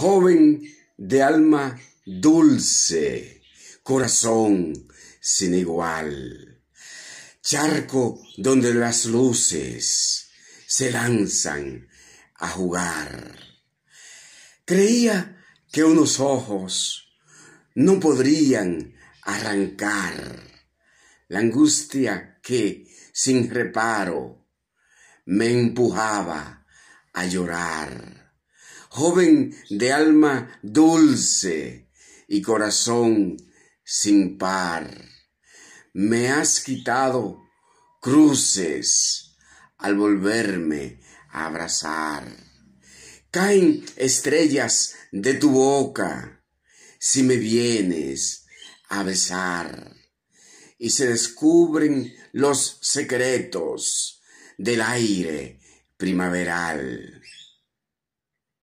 joven de alma dulce, corazón sin igual, charco donde las luces se lanzan a jugar. Creía que unos ojos no podrían arrancar la angustia que, sin reparo, me empujaba a llorar joven de alma dulce y corazón sin par. Me has quitado cruces al volverme a abrazar. Caen estrellas de tu boca si me vienes a besar y se descubren los secretos del aire primaveral.